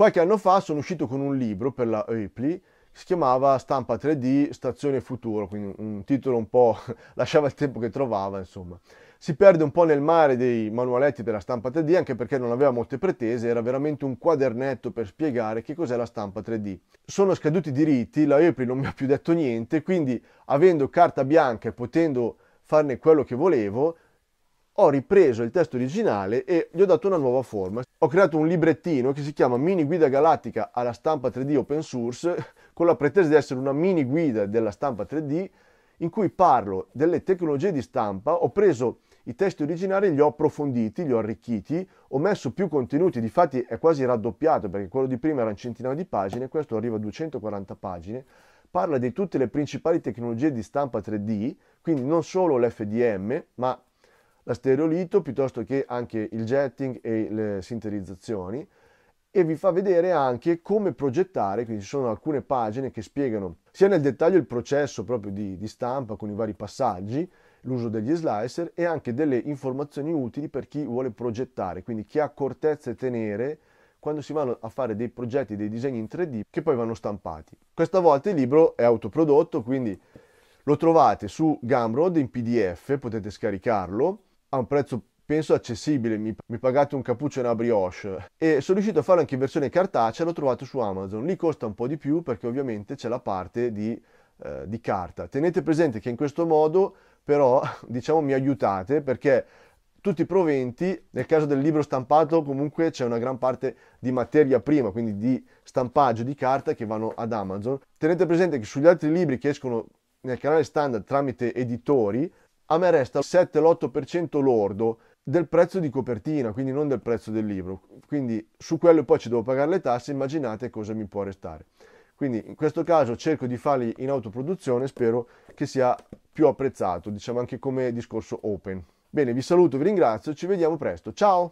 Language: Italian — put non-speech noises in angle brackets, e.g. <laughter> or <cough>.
Qualche anno fa sono uscito con un libro per la Oepli che si chiamava Stampa 3D Stazione Futuro, quindi un titolo un po' <laughs> lasciava il tempo che trovava, insomma. Si perde un po' nel mare dei manualetti della stampa 3D anche perché non aveva molte pretese, era veramente un quadernetto per spiegare che cos'è la stampa 3D. Sono scaduti i diritti, la Oepli non mi ha più detto niente, quindi avendo carta bianca e potendo farne quello che volevo, ho ripreso il testo originale e gli ho dato una nuova forma. Ho creato un librettino che si chiama Mini Guida Galattica alla stampa 3D open source, <laughs> con la pretesa di essere una mini guida della stampa 3D, in cui parlo delle tecnologie di stampa, ho preso i testi originali, li ho approfonditi, li ho arricchiti, ho messo più contenuti, difatti è quasi raddoppiato perché quello di prima era un centinaio di pagine, questo arriva a 240 pagine, parla di tutte le principali tecnologie di stampa 3D, quindi non solo l'FDM, ma la stereolito piuttosto che anche il jetting e le sinterizzazioni e vi fa vedere anche come progettare, quindi ci sono alcune pagine che spiegano sia nel dettaglio il processo proprio di, di stampa con i vari passaggi, l'uso degli slicer e anche delle informazioni utili per chi vuole progettare, quindi che accortezze tenere quando si vanno a fare dei progetti, dei disegni in 3D che poi vanno stampati. Questa volta il libro è autoprodotto, quindi lo trovate su Gumroad in PDF, potete scaricarlo a un prezzo penso accessibile, mi, mi pagate un cappuccio e una brioche e sono riuscito a farlo anche in versione cartacea, l'ho trovato su Amazon, lì costa un po' di più perché ovviamente c'è la parte di, eh, di carta. Tenete presente che in questo modo però <laughs> diciamo mi aiutate perché tutti i proventi, nel caso del libro stampato comunque c'è una gran parte di materia prima, quindi di stampaggio di carta che vanno ad Amazon. Tenete presente che sugli altri libri che escono nel canale standard tramite editori, a me resta il 7-8% lordo del prezzo di copertina, quindi non del prezzo del libro. Quindi su quello poi ci devo pagare le tasse, immaginate cosa mi può restare. Quindi in questo caso cerco di farli in autoproduzione, spero che sia più apprezzato, diciamo anche come discorso open. Bene, vi saluto, vi ringrazio, ci vediamo presto, ciao!